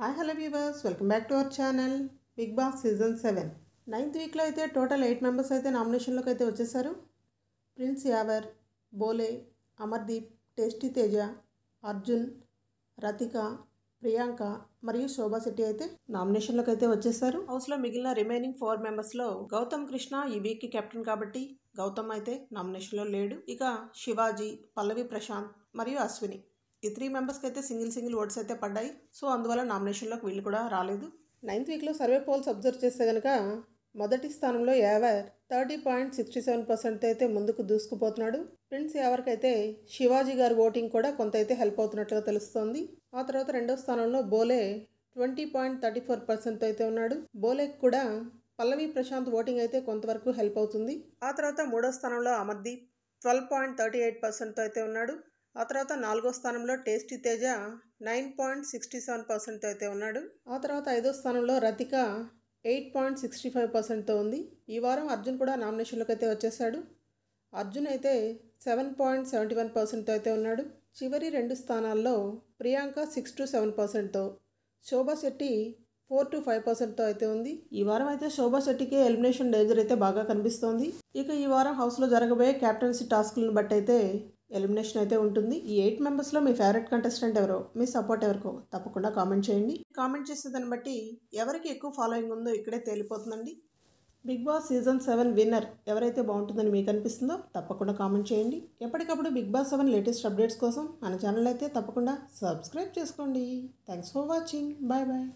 hi hello viewers welcome back to our channel Bigg Boss season seven ninth వీక్లో అయితే total eight members అయితే నామినేషన్లోకి అయితే వచ్చేసారు ప్రిన్స్ యావర్ బోలే అమర్దీప్ టేస్టీ తేజ అర్జున్ రతిక ప్రియాంక మరియు శోభా శెట్టి అయితే నామినేషన్లోకి అయితే వచ్చేసారు హౌస్లో మిగిలిన రిమైనింగ్ ఫోర్ మెంబర్స్లో గౌతమ్ కృష్ణ ఈ వీక్కి కెప్టెన్ కాబట్టి గౌతమ్ అయితే నామినేషన్లో లేడు ఇక శివాజీ పల్లవి ప్రశాంత్ మరియు అశ్విని ఈ త్రీ మెంబర్స్కి అయితే సింగిల్ సింగిల్ ఓట్స్ అయితే పడ్డాయి సో అందువల్ల నామినేషన్లోకి వీళ్ళు కూడా రాలేదు నైన్త్ వీక్లో సర్వే పోల్స్ అబ్జర్వ్ చేస్తే కనుక మొదటి స్థానంలో Yawar thirty point sixty seven percent అయితే ముందుకు దూసుకుపోతున్నాడు ప్రిన్స్ యావర్కైతే శివాజీ గారి ఓటింగ్ కూడా కొంత అయితే హెల్ప్ అవుతున్నట్లుగా తెలుస్తోంది ఆ తర్వాత రెండో స్థానంలో Bhole twenty point thirty four percent అయితే ఉన్నాడు బోలేకి కూడా పల్లవి ప్రశాంత్ ఓటింగ్ అయితే కొంతవరకు హెల్ప్ అవుతుంది ఆ తర్వాత మూడో స్థానంలో Amardeep twelve point thirty eight పర్సెంట్తో అయితే ఉన్నాడు ఆ తర్వాత నాలుగో స్థానంలో Tasty Teja nine point sixty seven పర్సెంట్తో అయితే ఉన్నాడు ఆ తర్వాత ఐదో స్థానంలో Rathika eight point sixty five పర్సెంట్తో ఉంది ఈ వారం అర్జున్ కూడా నామినేషన్లోకి అయితే వచ్చేసాడు అర్జున్ అయితే సెవెన్ పాయింట్ సెవెంటీ వన్ పర్సెంట్తో అయితే ఉన్నాడు చివరి రెండు స్థానాల్లో ప్రియాంక సిక్స్ టు సెవెన్ పర్సెంట్తో Shobha Shetty four two five పర్సెంట్తో అయితే ఉంది ఈ వారం అయితే శోభా శెట్టికి ఎలిమినేషన్ డేంజర్ అయితే బాగా కనిపిస్తోంది ఇక ఈ వారం హౌస్లో జరగబోయే క్యాప్టెన్సీ టాస్క్లను బట్టి అయితే ఎలిమినేషన్ అయితే ఉంటుంది ఈ ఎయిట్ మెంబర్స్లో మీ ఫేవరెట్ కంటెస్టెంట్ ఎవరో మీ సపోర్ట్ ఎవరికో తప్పకుండా కామెంట్ చేయండి కామెంట్ చేసే దాన్ని బట్టి ఎవరికి ఎక్కువ ఫాలోయింగ్ ఉందో ఇక్కడే తేలిపోతుందండి Bigg Boss season seven winner ఎవరైతే బాగుంటుందని మీకు అనిపిస్తుందో తప్పకుండా కామెంట్ చేయండి ఎప్పటికప్పుడు Bigg Boss seven latest updates కోసం మన ఛానల్ అయితే తప్పకుండా సబ్స్క్రైబ్ చేసుకోండి thanks for watching bye bye